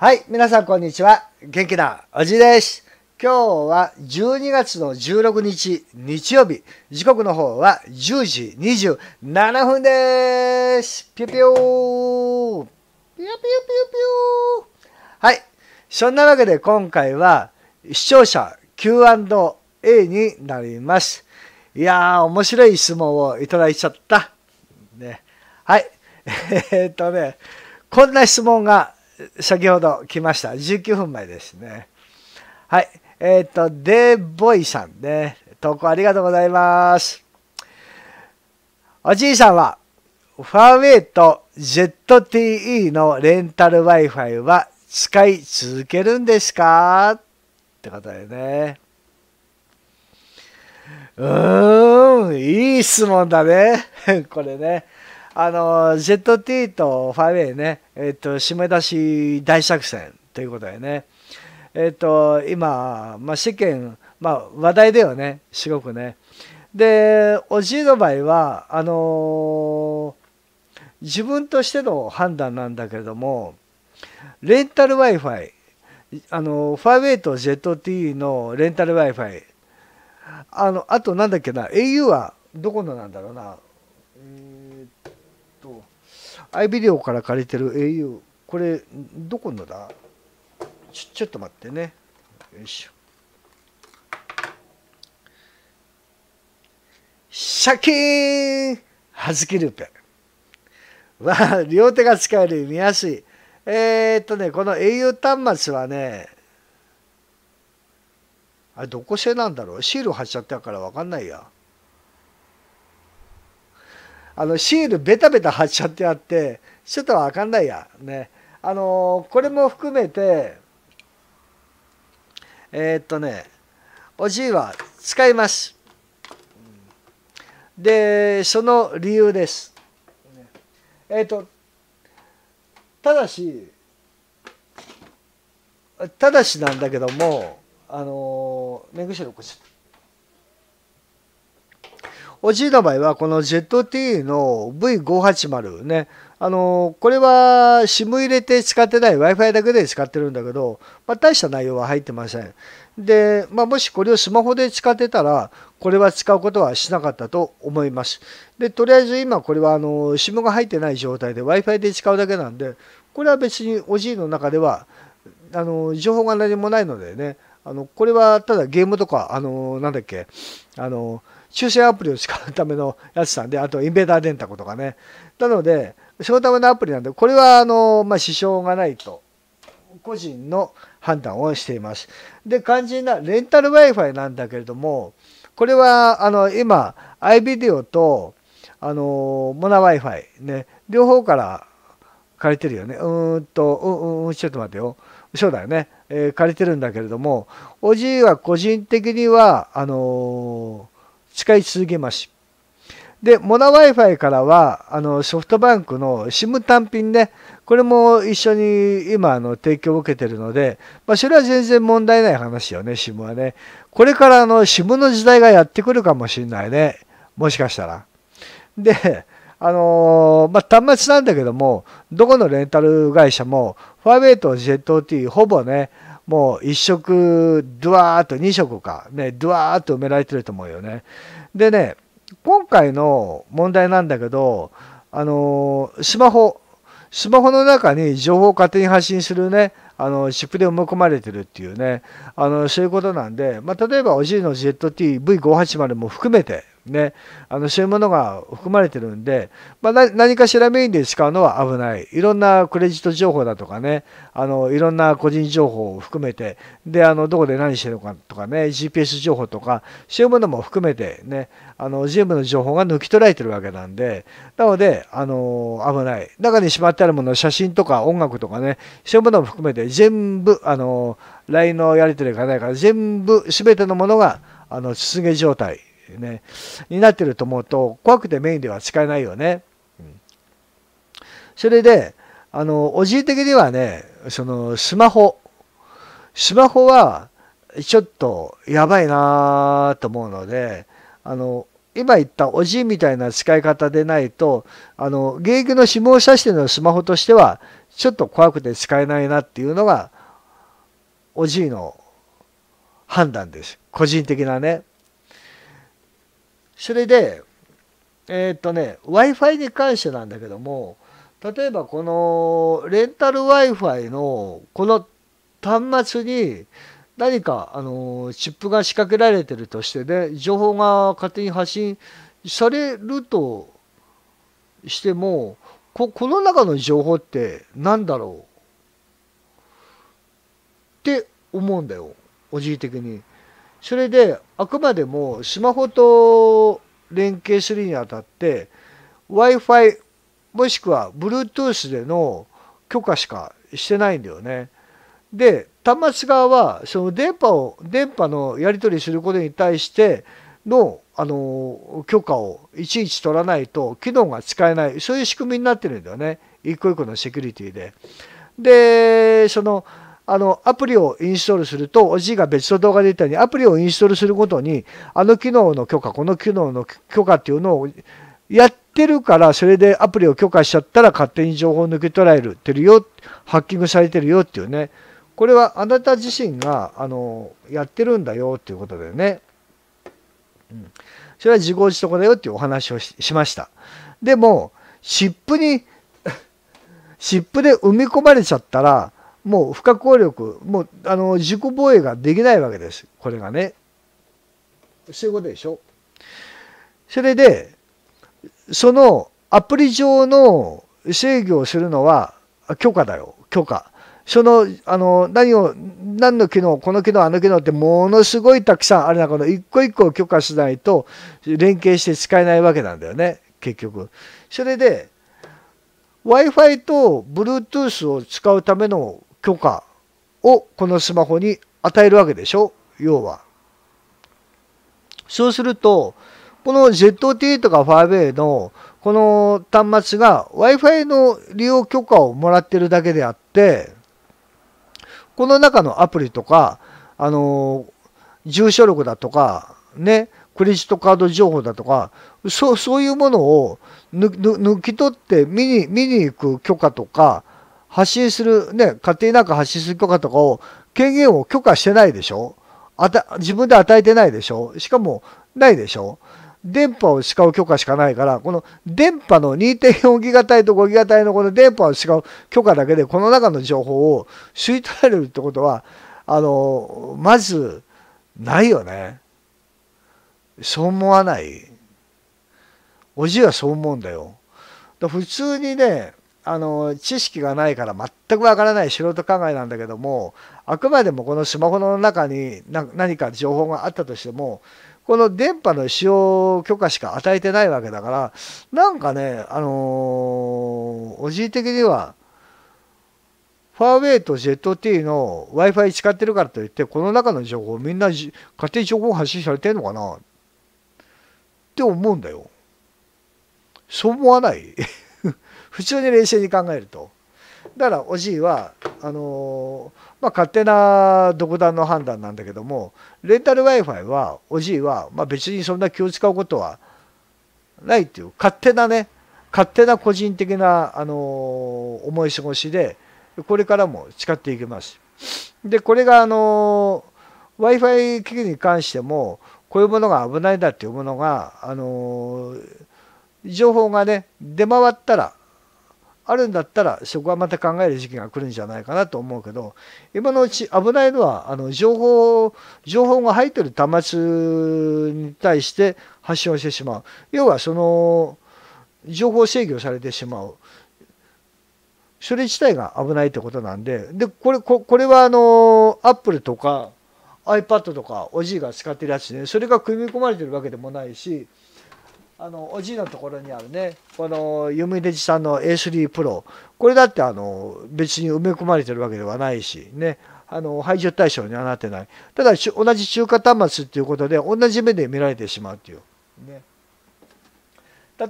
はい、皆さんこんにちは。元気なおじです。今日は12月の16日日曜日、時刻の方は10時27分です。ぴゅぴゅー。ぴゅぴゅぴゅぴゅー。はい、そんなわけで今回は視聴者 Q&A になります。いやー、面白い質問をいただいちゃった。ね、はい、えー、っとね、こんな質問が先ほど来ました。19分前ですね。はい。えっ、ー、と、デーボイさんね。投稿ありがとうございます。おじいさんは、ファーウェイと ZTE のレンタル Wi-Fi は使い続けるんですかってことだよね。うーん、いい質問だね。これね。あの、ZT とェ a ね、えっと、締め出し大作戦ということでね、えっと、今、まあ、世間、まあ、話題だよね、すごくね。で、おじいの場合は、あの自分としての判断なんだけれども、レンタル Wi-Fi、あの、ェ a と ZT のレンタル Wi-Fi、あの、あとなんだっけな、au はどこのなんだろうな、i イビデオから借りてる au これどこのだちょちょっと待ってねよいしょシャキーンはずきルーペわあ両手が使える見やすいえー、っとねこの au 端末はねあれどこ製なんだろうシール貼っちゃったから分かんないや。あのシールベタベタ貼っちゃってあってちょっとわかんないやねあのこれも含めてえー、っとねおじいは使いますでその理由ですえー、っとただしただしなんだけどもあの目薬落っこちゃったおじいの場合はこの ZT の V580 ねあのこれは SIM 入れて使ってない w i f i だけで使ってるんだけど、まあ、大した内容は入ってませんで、まあ、もしこれをスマホで使ってたらこれは使うことはしなかったと思いますでとりあえず今これはあの SIM が入ってない状態で w i f i で使うだけなんでこれは別におじいの中ではあの情報が何もないのでねあのこれはただゲームとかあのなんだっけあのー修正アプリを使うためのやつなんで、あとインベーダー電卓とかね。なので、そのためのアプリなんで、これはあの、まあ、支障がないと、個人の判断をしています。で、肝心なレンタル Wi-Fi なんだけれども、これはあの今、iVideo とあのモナ Wi-Fi ね、両方から借りてるよね。うーんと、うんうん、ちょっと待ってよ。そうだよね。えー、借りてるんだけれども、おじいは個人的には、あのー使い続けます。で、モナ Wi-Fi からは、あの、ソフトバンクの SIM 単品ね、これも一緒に今、あの、提供を受けてるので、まあ、それは全然問題ない話よね、SIM はね。これから、あの、SIM の時代がやってくるかもしれないね。もしかしたら。で、あのー、まあ、端末なんだけども、どこのレンタル会社も、ファーウェイと ZOT、ほぼね、もう1色ドゥワーッと2色か、ね、ドワーッと埋められてると思うよね。でね今回の問題なんだけどあのスマホスマホの中に情報を勝手に発信するねあのチップで埋め込まれてるっていうねあのそういうことなんで、まあ、例えばおじいの ZTV580 も含めてね、あのそういうものが含まれてるんで、まあ、何かしらメインで使うのは危ないいろんなクレジット情報だとかねあのいろんな個人情報を含めてであのどこで何してるのかとかね GPS 情報とかそういうものも含めてねあの全部の情報が抜き取られてるわけなんでなのであの危ない中にしまってあるもの写真とか音楽とかねそういうものも含めて全部あの LINE のやり取りがないから全部全てのものがあの筒毛状態いうね、になってると思うと、怖くてメインでは使えないよね。うん、それで、あの、おじい的にはね、その、スマホ。スマホは、ちょっと、やばいなと思うので、あの、今言ったおじいみたいな使い方でないと、あの、現役の指紋を指してのスマホとしては、ちょっと怖くて使えないなっていうのが、おじいの判断です。個人的なね。それで、えー、っとね、Wi-Fi に関してなんだけども、例えばこのレンタル Wi-Fi のこの端末に何かあのチップが仕掛けられてるとしてね、情報が勝手に発信されるとしても、ここの中の情報って何だろうって思うんだよ、おじい的に。それであくまでもスマホと連携するにあたって w i f i もしくは Bluetooth での許可しかしてないんだよね。で端末側はその電波を電波のやり取りすることに対してのあの許可をいちいち取らないと機能が使えないそういう仕組みになってるんだよね一個一個のセキュリティで。でそのあの、アプリをインストールすると、おじいが別の動画で言ったように、アプリをインストールするごとに、あの機能の許可、この機能の許可っていうのをやってるから、それでアプリを許可しちゃったら勝手に情報を抜き取られるてるよ、ハッキングされてるよっていうね。これはあなた自身が、あの、やってるんだよっていうことだよね。うん。それは自業自得だよっていうお話をしました。でも、湿布に、湿布で埋め込まれちゃったら、もう不可抗力もうあの自己防衛ができないわけですこれがね。そういうことでしょ。それでそのアプリ上の制御をするのは許可だよ許可。そのあの何を何の機能この機能あの機能ってものすごいたくさんある中の一個一個を許可しないと連携して使えないわけなんだよね結局。それで w i f i と Bluetooth を使うための許可をこのスマホに与えるわけでしょ要は。そうすると、この ZTE とか 5A のこの端末が Wi-Fi の利用許可をもらってるだけであって、この中のアプリとか、あの、住所録だとか、ね、クレジットカード情報だとか、そう、そういうものを抜き取って見に、見に行く許可とか、発信する、ね、勝手になんか発信する許可とかを、権限を許可してないでしょあた自分で与えてないでしょしかも、ないでしょ電波を使う許可しかないから、この電波の2.4ギガ帯と5ギガ帯のこの電波を使う許可だけで、この中の情報を吸い取られるってことは、あの、まず、ないよね。そう思わない。おじいはそう思うんだよ。だ普通にね、あの知識がないから全くわからない素人考えなんだけどもあくまでもこのスマホの中に何か情報があったとしてもこの電波の使用許可しか与えてないわけだからなんかねあのー、おじい的にはファーウェイと ZT の w i f i 使ってるからといってこの中の情報みんな勝手に情報発信されてんのかなって思うんだよ。そう思わない普通に冷静に考えると。だからおじいはあのまあ、勝手な独断の判断なんだけどもレンタル w i f i はおじいは、まあ、別にそんな気を使うことはないっていう勝手なね勝手な個人的な、あの思い過ごしでこれからも使っていきます。でこれが、あの w i f i 機器に関してもこういうものが危ないんだっていうものが、あの情報がね出回ったらあるんだったらそこはまた考える時期が来るんじゃないかなと思うけど今のうち危ないのはあの情報情報が入ってる端末に対して発信をしてしまう要はその情報制御されてしまうそれ自体が危ないってことなんででこれこれはあのアップルとか iPad とかおじいが使ってるやつで、ね、それが組み込まれてるわけでもないしあのおじいのところにあるねこのユミレジさんの A3 プロこれだってあの別に埋め込まれてるわけではないしねあの排除対象にはなってないただ同じ中華端末っていうことで同じ目で見られてしまうっていう、ね、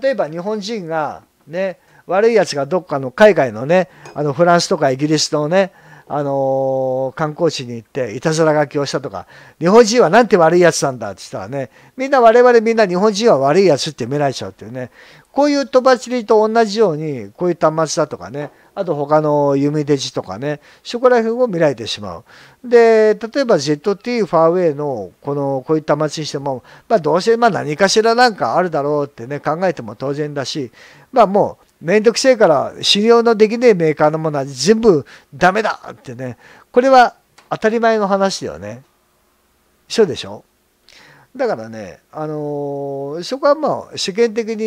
例えば日本人がね悪いやつがどっかの海外のねあのフランスとかイギリスのねあのー、観光地に行っていたずら書きをしたとか、日本人はなんて悪いやつなんだって言ったらね、みんな我々みんな日本人は悪いやつって見られちゃうっていうね、こういうとばちりと同じように、こういう端末だとかね、あと他の弓デジとかね、そこら辺を見られてしまう。で、例えば ZT ファーウェイのこの、こういう端末にしても、まあどうせまあ何かしらなんかあるだろうってね、考えても当然だし、まあもう、めんどくせえから修用のできねえメーカーのものは全部ダメだってねこれは当たり前の話だよね。そうでしょだからね、あのー、そこはもう世間的に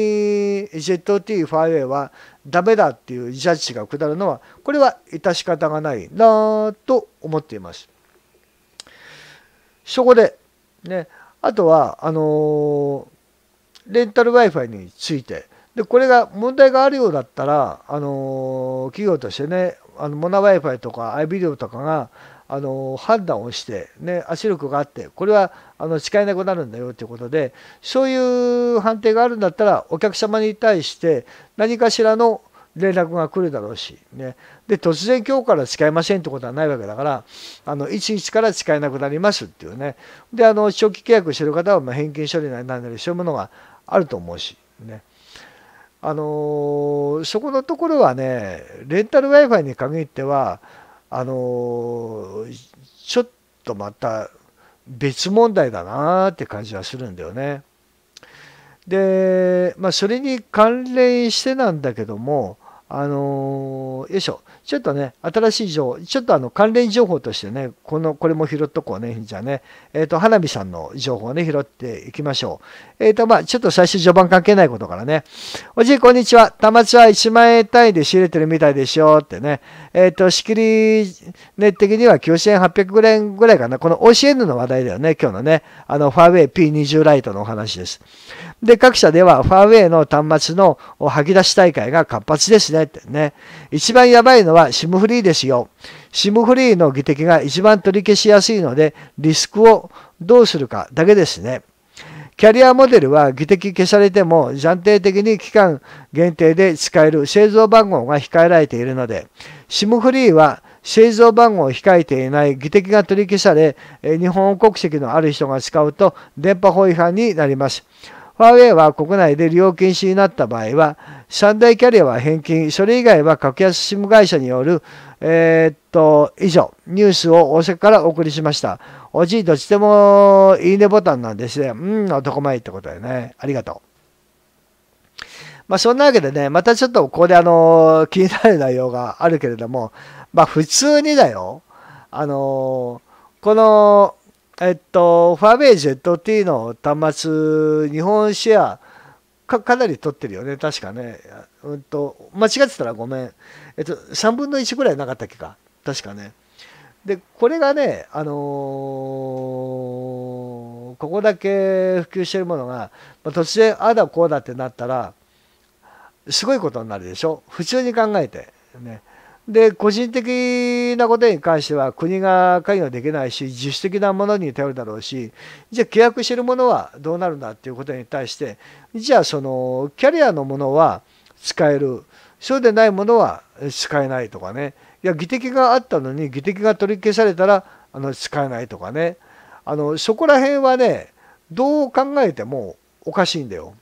ZT ファイウェイはダメだっていうジャッジが下るのはこれは致し方がないなと思っています。そこで、ね、あとはあのー、レンタル Wi-Fi についてでこれが問題があるようだったら、あの企業としてねあのモナ Wi-Fi とか i ビデオとかが、あの判断をして、ね、圧力があってこれはあの使えなくなるんだよということでそういう判定があるんだったらお客様に対して何かしらの連絡が来るだろうし、ね、で突然今日から使えませんってことはないわけだからあのいちいから使えなくなりますっていうねであの長期契約してる方はま返金処理なりなんなりそういうものがあると思うしね。あのそこのところはねレンタル w i f i に限ってはあのちょっとまた別問題だなって感じはするんだよね。で、まあ、それに関連してなんだけどもあのー、よいしょ、ちょっとね、新しい情報、ちょっとあの関連情報としてね、このこれも拾っとこうね、じゃあね、えっ、ー、と、花火さんの情報をね、拾っていきましょう。えっ、ー、と、まあ、ちょっと最初序盤関係ないことからね、おじい、こんにちは、たまちは1万円単位で仕入れてるみたいでしょってね、えっ、と、仕切り値的には9 8 0 0円800ぐらいぐらいかな、この OCN の話題だよね、今日のね、あの、ファーウェイ P20 ライトのお話です。で、各社ではファーウェイの端末の吐き出し大会が活発ですねってね。一番やばいのは SIM フリーですよ。SIM フリーの議的が一番取り消しやすいので、リスクをどうするかだけですね。キャリアモデルは議的消されても暫定的に期間限定で使える製造番号が控えられているので、SIM フリーは製造番号を控えていない議的が取り消され、日本国籍のある人が使うと電波法違反になります。ファーウェイは国内で利用禁止になった場合は、三大キャリアは返金、それ以外は格安 SIM 会社による、えー、っと、以上、ニュースを大阪からお送りしました。おじい、どっちでもいいねボタンなんですね。うん、男前ってことだよね。ありがとう。まあ、そんなわけでね、またちょっとここであの、気になる内容があるけれども、まあ、普通にだよ。あの、この、えっと、ファーベイ ZT の端末、日本シェアか、かなり取ってるよね、確かね。うんと、間違ってたらごめん。えっと、3分の1ぐらいなかったっけか、確かね。で、これがね、あのー、ここだけ普及してるものが、まあ、突然、あだこうだってなったら、すごいことになるでしょ。普通に考えて。ね。で個人的なことに関しては国が関与できないし自主的なものに頼るだろうしじゃあ契約してるものはどうなるんだっていうことに対してじゃあそのキャリアのものは使えるそうでないものは使えないとかねいや議的があったのに議的が取り消されたらあの使えないとかねあのそこら辺はねどう考えてもおかしいんだよ。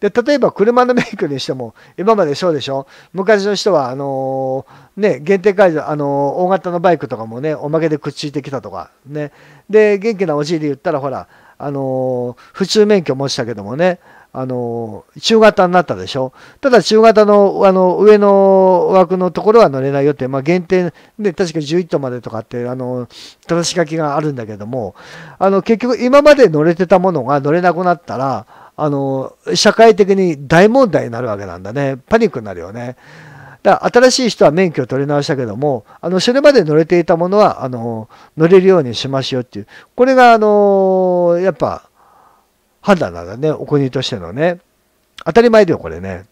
で、例えば車のメイクにしても、今までそうでしょ昔の人は、あのー、ね、限定会場、あのー、大型のバイクとかもね、おまけでくっついてきたとか、ね。で、元気なおじいで言ったら、ほら、あのー、普通免許持ちたけどもね、あの中型になったでしょ。ただ中型のあの上の枠のところは乗れないよって、まあ、限定で確か11トンまでとかってあの正し書きがあるんだけどもあの結局今まで乗れてたものが乗れなくなったらあの社会的に大問題になるわけなんだねパニックになるよねだから新しい人は免許を取り直したけどもあのそれまで乗れていたものはあの乗れるようにしましょうっていうこれがあのやっぱ判断なんだねお国としてのね当たり前だよこれね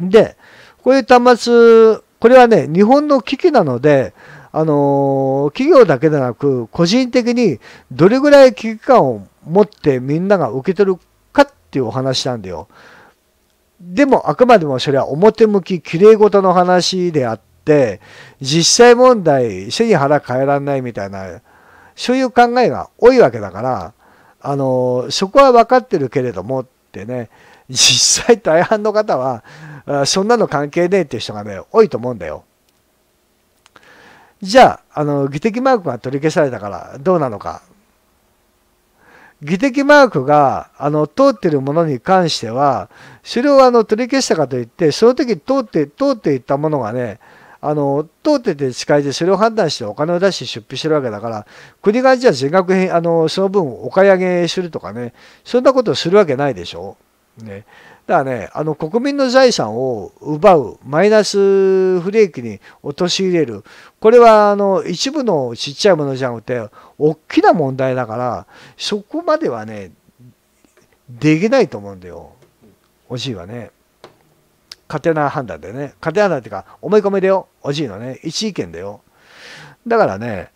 でこういう端末これはね日本の危機なのであの企業だけでなく個人的にどれぐらい危機感を持ってみんなが受け取るっていうお話なんだよ。でもあくまでもそれは表向き綺麗事の話であって、実際問題、背に腹変えらんないみたいな、そういう考えが多いわけだから、あの、そこは分かってるけれどもってね、実際大半の方は、そんなの関係ねえっていう人がね、多いと思うんだよ。じゃあ、あの、議的マークが取り消されたからどうなのか。技的マークがあの通っているものに関してはそれをあの取り消したかといってその時通って通っていったものがねあの通ってて誓いでそれを判断してお金を出して出費してるわけだから国がじゃあ全額あのその分お買い上げするとかねそんなことをするわけないでしょ。ね、だからね、あの国民の財産を奪う、マイナス不利益に陥れる、これはあの一部のちっちゃいものじゃなくて、大きな問題だから、そこまではね、できないと思うんだよ、おじいはね。勝手な判断でね、勝手な判断っていうか、思い込みだよ、おじいのね、一意見だよ。だからね、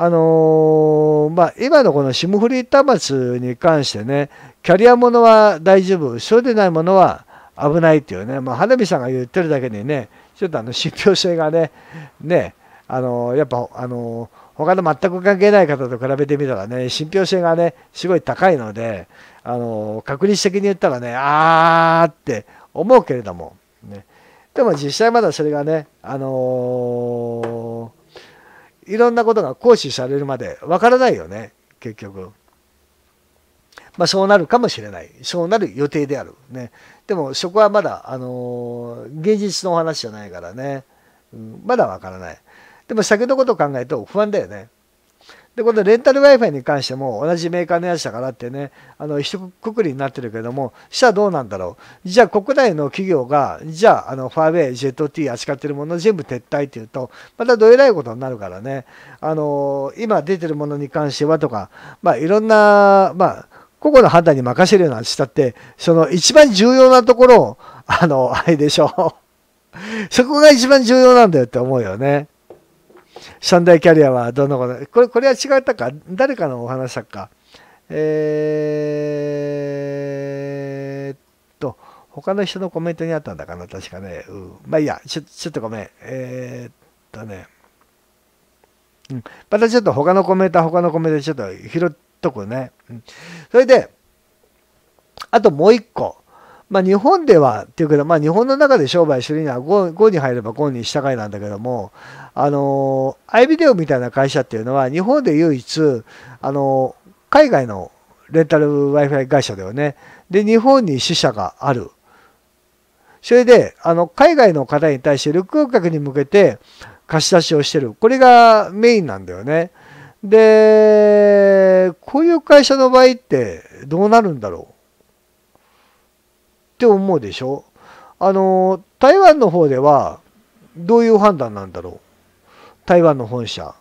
あのー、まあ、今のこの霜降フリー端末に関してね、キャリアものは大丈夫、そうでないものは危ないっていうね、まあ、花火さんが言ってるだけにね、ちょっとあの信憑性がね、ね、あのー、やっぱ、あのー、他の全く関係ない方と比べてみたらね、信憑性がね、すごい高いので、あの確率的に言ったらね、あーって思うけれども、ね、でも実際まだそれがね、あのいろんなことが行使されるまでわからないよね結局。まあ、そうなるかもしれないそうなる予定である、ね、でもそこはまだ、あのー、現実のお話じゃないからね、うん、まだわからないでも先のことを考えると不安だよねで、このレンタル Wi-Fi に関しても同じメーカーのやつだからってね、あの、一括りになってるけども、したらどうなんだろう。じゃあ国内の企業が、じゃあ、あの、ファーウェイ、j ェ T 扱ってるもの全部撤退っていうと、またどえらいことになるからね、あの、今出てるものに関してはとか、まあ、いろんな、まあ、個々の判断に任せるようなしたって、その一番重要なところを、あの、あれでしょう。そこが一番重要なんだよって思うよね。三大キャリアはどんなことこれこれは違ったか誰かのお話だかえー、っと他の人のコメントにあったんだかな確かね、うん、まあいいやちょちょっとごめんえー、っとね、うん、またちょっと他のコメント他のコメントちょっと拾っとくね、うん、それであともう一個まあ、日本ではっていうけど、まあ、日本の中で商売するには 5, 5に入れば5に従いなんだけども、あの、アイビデオみたいな会社っていうのは、日本で唯一、あの、海外のレンタル Wi-Fi 会社だよね。で、日本に支社がある。それで、あの、海外の方に対して旅行客に向けて貸し出しをしてる。これがメインなんだよね。で、こういう会社の場合ってどうなるんだろうって思うでしょあの、台湾の方では、どういう判断なんだろう台湾の本社。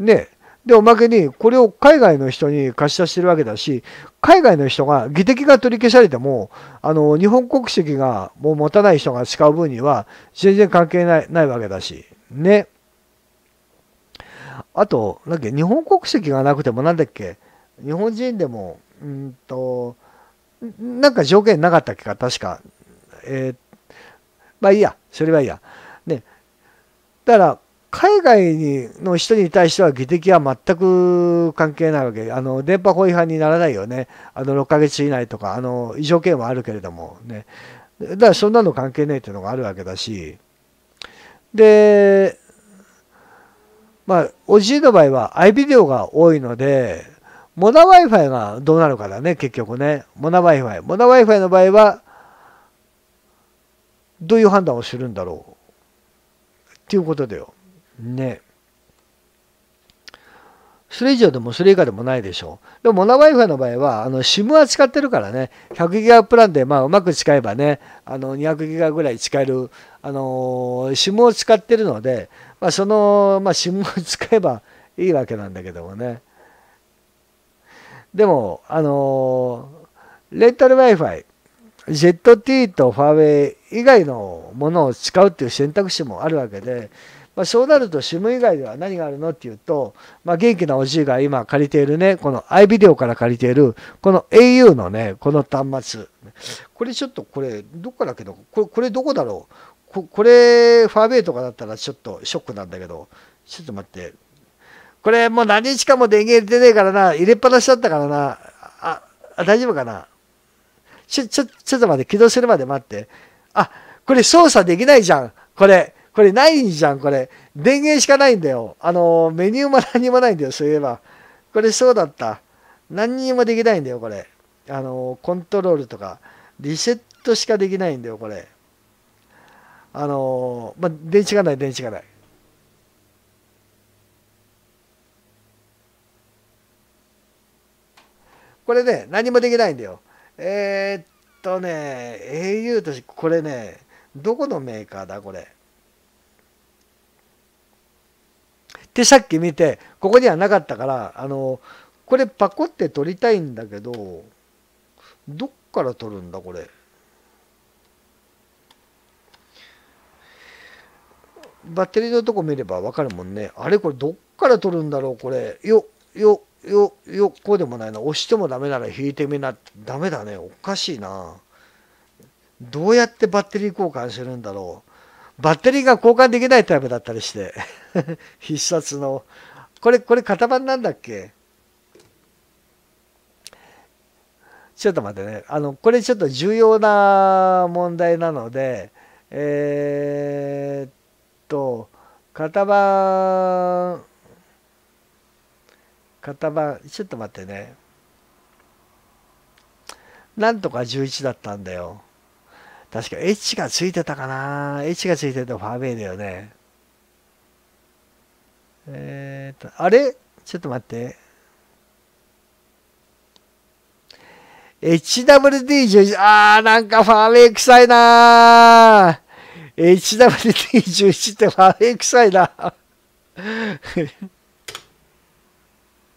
ね。で、おまけに、これを海外の人に貸し出してるわけだし、海外の人が、議的が取り消されても、あの、日本国籍がもう持たない人が使う分には、全然関係ないないわけだし、ね。あと、なんだっけ、日本国籍がなくても、なんだっけ、日本人でも、うんと、なんか条件なかったっけか、確か。えー、まあいいや、それはいいや。ね。だから、海外にの人に対しては議的は全く関係ないわけあの電波法違反にならないよねあの6ヶ月以内とかあの異常件はあるけれどもねだからそんなの関係ないっていうのがあるわけだしでまあおじいの場合は i ビデオが多いのでモナ Wi-Fi がどうなるかだね、結局ね。モナ Wi-Fi。モナ Wi-Fi の場合は、どういう判断をするんだろう。っていうことだよ。ね。それ以上でもそれ以下でもないでしょう。でもモナ Wi-Fi の場合は、あの、SIM は使ってるからね、100ギガプランで、まあ、うまく使えばね、あの、200ギガぐらい使える、あの、SIM を使ってるので、まあ、その、まあ、SIM を使えばいいわけなんだけどもね。でも、あのー、レンタル Wi-Fi、z T とファーウェイ以外のものを使うっていう選択肢もあるわけで、まあ、そうなると SIM 以外では何があるのっていうと、まあ、元気なおじいが今借りているね、この i ビデオから借りている、この au のね、この端末。これちょっとこれ、どっかけど、これこれどこだろうここれ、ファーウェイとかだったらちょっとショックなんだけど、ちょっと待って、これもう何日かも電源入れてねえからな、入れっぱなしだったからな、あ、あ大丈夫かな。ちょ、ちょ、ちょっと待って、起動するまで待って。あ、これ操作できないじゃん。これ、これないじゃん、これ。電源しかないんだよ。あの、メニューも何もないんだよ、そういえば。これそうだった。何にもできないんだよ、これ。あの、コントロールとか。リセットしかできないんだよ、これ。あの、まあ、電池がない、電池がない。これね、何もできないんだよ。えー、っとね、au とし、これね、どこのメーカーだ、これ。ってさっき見て、ここにはなかったから、あの、これパコって取りたいんだけど、どっから取るんだ、これ。バッテリーのとこ見ればわかるもんね。あれこれどっから取るんだろうこれ。よ、よ、よ、よ、こうでもないな。押してもダメなら引いてみな。ダメだね。おかしいな。どうやってバッテリー交換するんだろう。バッテリーが交換できないタイプだったりして。必殺の。これ、これ型番なんだっけちょっと待ってね。あの、これちょっと重要な問題なので、えー、っと、型番、型番ちょっと待ってねなんとか11だったんだよ確か H がついてたかな H がついてたファーウェイだよねえー、っとあれちょっと待って HWD11、あーなんかファーウェイ臭いなー !HWD11 ってファーウェイ臭いな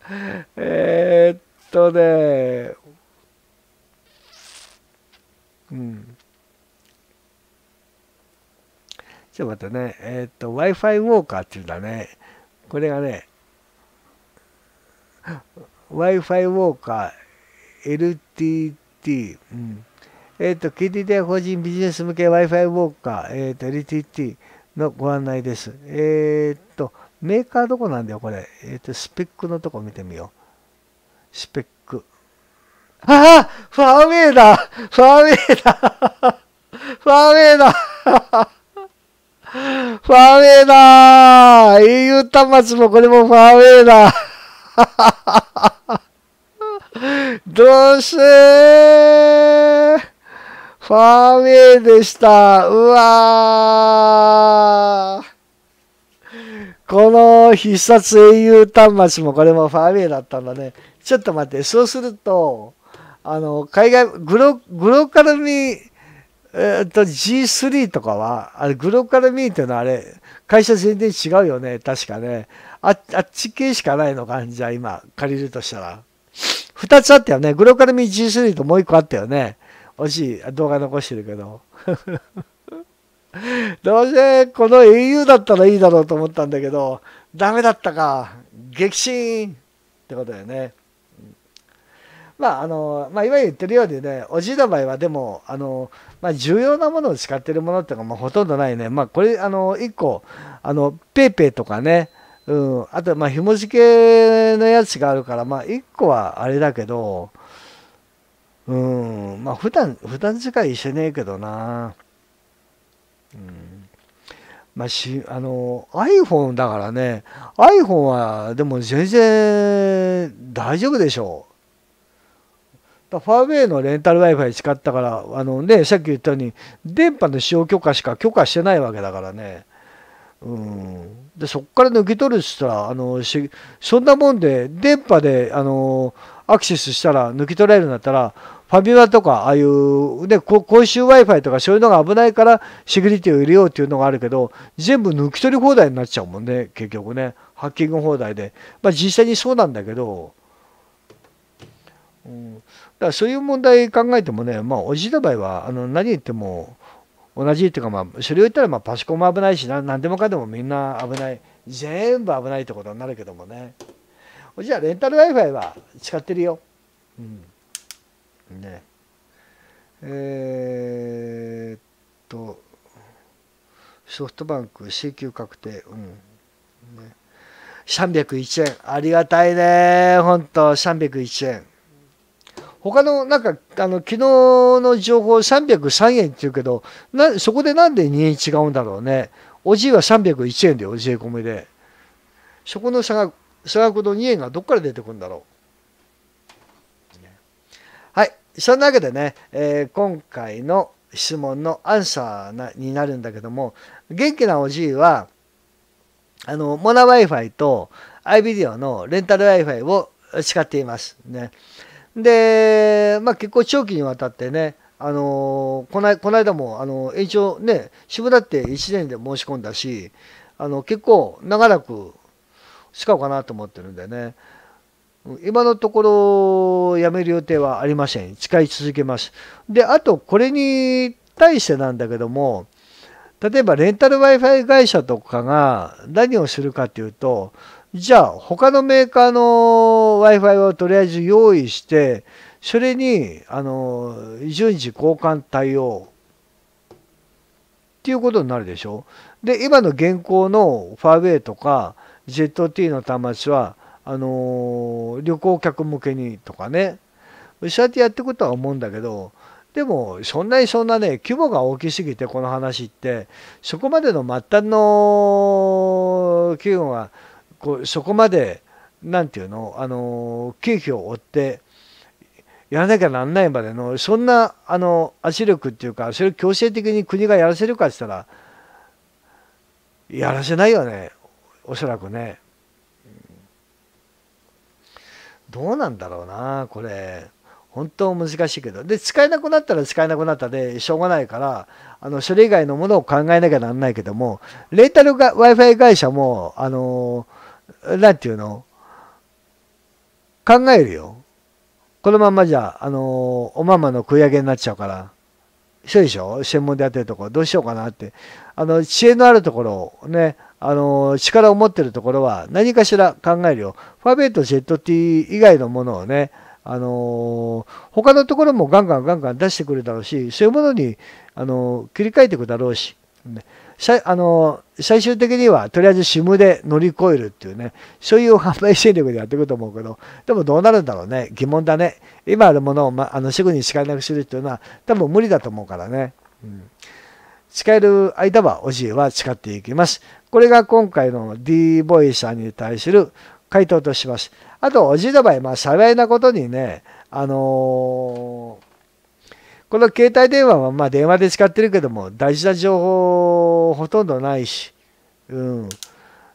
えっとね、うん。ちょっと待ってね、えっと Wi-Fi ウォーカーっていうんだね。これがね、Wi-Fi ウォーカー LTT、うん。えっ、ー、と、KTT 法人ビジネス向け Wi-Fi ウォーカー、えー、と、LTT のご案内です。えっ、と、メーカーどこなんだよ、これ。えっ、ー、と、スペックのとこ見てみよう。スペック。ああファーウェイだファーウェイだファーウェイだファーウェイだ !au 端末もこれもファーウェイだどうせファーウェイでしたうわーこの必殺英雄端末もこれもファーウェイだったんだね。ちょっと待って、そうすると、あの、海外、グロ、グローカルミー、えー、っと、G3 とかは、あれ、グローカルミーっていうのはあれ、会社全然違うよね、確かね。あっち系しかないのか、じゃあ今、借りるとしたら。二つあったよね。グローカルミー G3 ともう一個あったよね。惜しい。動画残してるけど。どうせこの英雄だったらいいだろうと思ったんだけど、ダメだったか。激震ってことだよね。まあ、あの、まあ、今言ってるようにね、おじいの場合はでも、あの、まあ、重要なものを使ってるものっていうのはまあ、ほとんどないね。まあ、これ、あの、一個、あの、ペイペイとかね、うん、あと、まあ、紐付けのやつがあるから、まあ、一個はあれだけど、うん、まあ、普段、普段使いしてねえけどな。うんまあ、しあの iPhone だからね iPhone はでも全然大丈夫でしょう。ファーウェイのレンタル Wi-Fi 使ったから、あのね、さっき言ったように、電波の使用許可しか許可してないわけだからね。うん、でそこから抜き取るっつったらあのそんなもんで電波であのアクセスしたら抜き取られるんだったらファビュラとか、ああいう、で、公衆 Wi-Fi とかそういうのが危ないから、セキュリティを入れようっていうのがあるけど、全部抜き取り放題になっちゃうもんね、結局ね。ハッキング放題で。まあ実際にそうなんだけど、うん、だからそういう問題考えてもね、まあ、おじいの場合は、あの何言っても、同じっていうか、まあ、それを言ったら、まあ、パソコンも危ないしな、何でもかでもみんな危ない。全部危ないってことになるけどもね。おじいはレンタル Wi-Fi は使ってるよ。うんねえー、っとソフトバンク C 級確定うんね301円ありがたいねほんと301円他のなんかあの昨日の情報303円って言うけどなそこでなんで2円違うんだろうねおじいは301円でよ税込みでそこの差額差額の2円がどっから出てくるんだろうそんなわけでね、えー、今回の質問のアンサーになるんだけども元気なおじいはあのモナ Wi-Fi と iVideo のレンタル Wi-Fi を使っています。ね、で、まあ、結構長期にわたってねあのこのこの間も、あの延長ね渋だって1年で申し込んだしあの結構長らく使おうかなと思ってるんでね今のところやめる予定はありません。使い続けます。で、あとこれに対してなんだけども、例えばレンタル Wi-Fi 会社とかが何をするかというと、じゃあ他のメーカーの Wi-Fi をとりあえず用意して、それに、あの、順次交換対応っていうことになるでしょ。で、今の現行のファーウェイとか ZT の端末は、あの旅行客向けにとかねそうやってやっていくとは思うんだけどでもそんなにそんなね規模が大きすぎてこの話ってそこまでの末端の企業がこうそこまでなんていうのあの経費を追ってやらなきゃなんないまでのそんなあの圧力っていうかそれを強制的に国がやらせるかって言ったらやらせないよねおそらくね。どうなんだろうなこれ本当難しいけどで使えなくなったら使えなくなったでしょうがないからあのそれ以外のものを考えなきゃなんないけどもレータル w i f i 会社もあの何て言うの考えるよこのまんまじゃあのおままの食い上げになっちゃうからそうでしょ専門でやってるところどうしようかなってあの知恵のあるところをねあの力を持ってるところは何かしら考えるよ。ファーベイトジェットティー以外のものをね、あの他のところもガンガンガンガン出してくるだろうし、そういうものに、あの切り替えていくだろうし、ねあの最終的にはとりあえず SIM で乗り越えるっていうね、そういう販売戦略でやっていくと思うけど、でもどうなるんだろうね、疑問だね。今あるものを、ま、あのすぐに使えなくするっていうのは多分無理だと思うからね。うん使える間はおじいは使っていきます。これが今回の D ボイんに対する回答とします。あと、おじいの場合、まあ、幸いなことにね、あのーこの携帯電話はま電話で使ってるけども大事な情報ほとんどないし、うん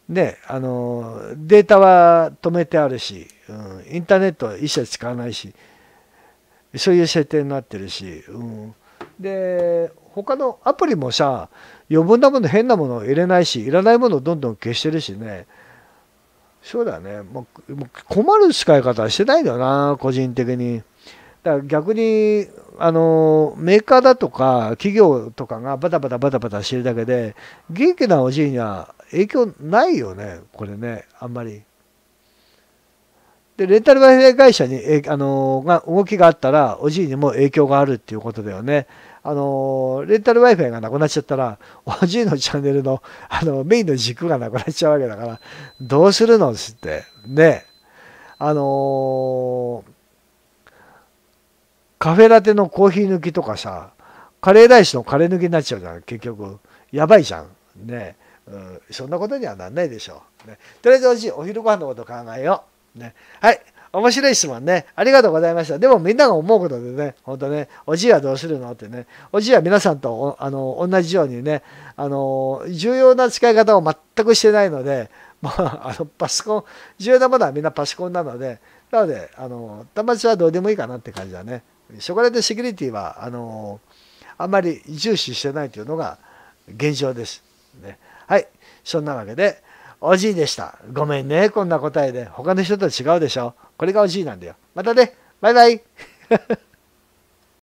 ね、あのデータは止めてあるし、うん、インターネットは一切使わないしそういう設定になってるし、うん、で他のアプリもさ余分なもの変なものを入れないしいらないものをどんどん消してるしねそうだねもう困る使い方はしてないんだよな個人的にだから逆にあのメーカーだとか企業とかがバタバタバタバタしてるだけで元気なおじいには影響ないよねこれねあんまり。でレンタル会社にあのが動きがあったらおじいにも影響があるっていうことだよね。あの、レンタル Wi-Fi がなくなっちゃったら、おじいのチャンネルの、あの、メインの軸がなくなっちゃうわけだから、どうするのつって、ね。あのカフェラテのコーヒー抜きとかさ、カレーライスのカレー抜きになっちゃうじゃん、結局。やばいじゃん。ね。うん、そんなことにはなんないでしょう。ね、とりあえずお昼ご飯のこと考えよう。ね、はい。面白い質問ね。ありがとうございました。でもみんなが思うことでね、ほんとね、おじいはどうするのってね、おじいは皆さんとあの同じようにね、あの、重要な使い方を全くしてないので、まあ、あの、パソコン、重要なものはみんなパソコンなので、なので、あの、端末はどうでもいいかなって感じだね。そこら辺セキュリティは、あの、あんまり重視してないというのが現状です。ね、はい。そんなわけで、おじいでした。ごめんね、こんな答えで。他の人と違うでしょ。これが OG なんだよ。またね。バイバイ。